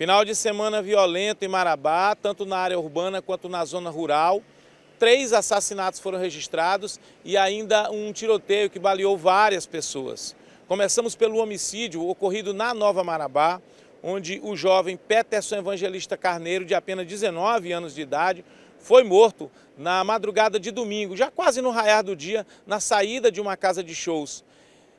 Final de semana violento em Marabá, tanto na área urbana quanto na zona rural. Três assassinatos foram registrados e ainda um tiroteio que baleou várias pessoas. Começamos pelo homicídio ocorrido na Nova Marabá, onde o jovem Peterson Evangelista Carneiro, de apenas 19 anos de idade, foi morto na madrugada de domingo, já quase no raiar do dia, na saída de uma casa de shows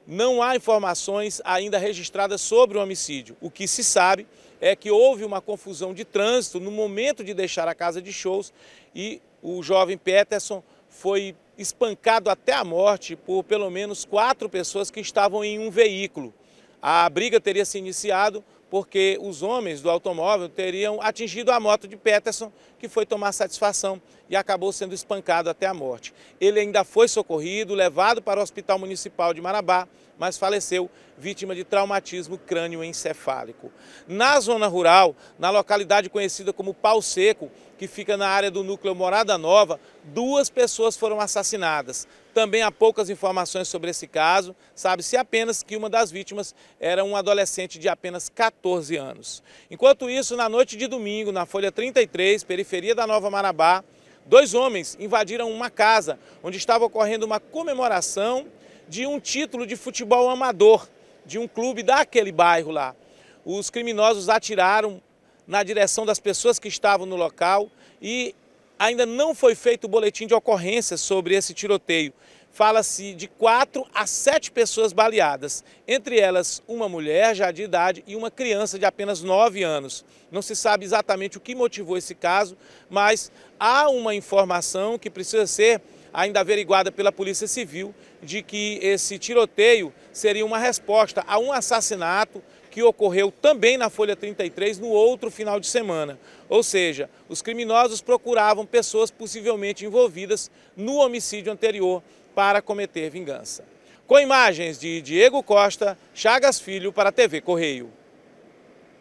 não há informações ainda registradas sobre o homicídio. O que se sabe é que houve uma confusão de trânsito no momento de deixar a casa de shows e o jovem Peterson foi espancado até a morte por pelo menos quatro pessoas que estavam em um veículo. A briga teria se iniciado porque os homens do automóvel teriam atingido a moto de Peterson, que foi tomar satisfação e acabou sendo espancado até a morte. Ele ainda foi socorrido, levado para o Hospital Municipal de Marabá, mas faleceu vítima de traumatismo crânioencefálico. Na zona rural, na localidade conhecida como Pau Seco, que fica na área do núcleo Morada Nova, duas pessoas foram assassinadas. Também há poucas informações sobre esse caso, sabe-se apenas que uma das vítimas era um adolescente de apenas 14 anos. Enquanto isso, na noite de domingo, na Folha 33, periferia da Nova Marabá, dois homens invadiram uma casa onde estava ocorrendo uma comemoração de um título de futebol amador de um clube daquele bairro lá. Os criminosos atiraram na direção das pessoas que estavam no local e ainda não foi feito o boletim de ocorrência sobre esse tiroteio. Fala-se de quatro a sete pessoas baleadas, entre elas uma mulher já de idade e uma criança de apenas nove anos. Não se sabe exatamente o que motivou esse caso, mas há uma informação que precisa ser ainda averiguada pela Polícia Civil de que esse tiroteio seria uma resposta a um assassinato que ocorreu também na Folha 33 no outro final de semana. Ou seja, os criminosos procuravam pessoas possivelmente envolvidas no homicídio anterior para cometer vingança. Com imagens de Diego Costa, Chagas Filho para a TV Correio.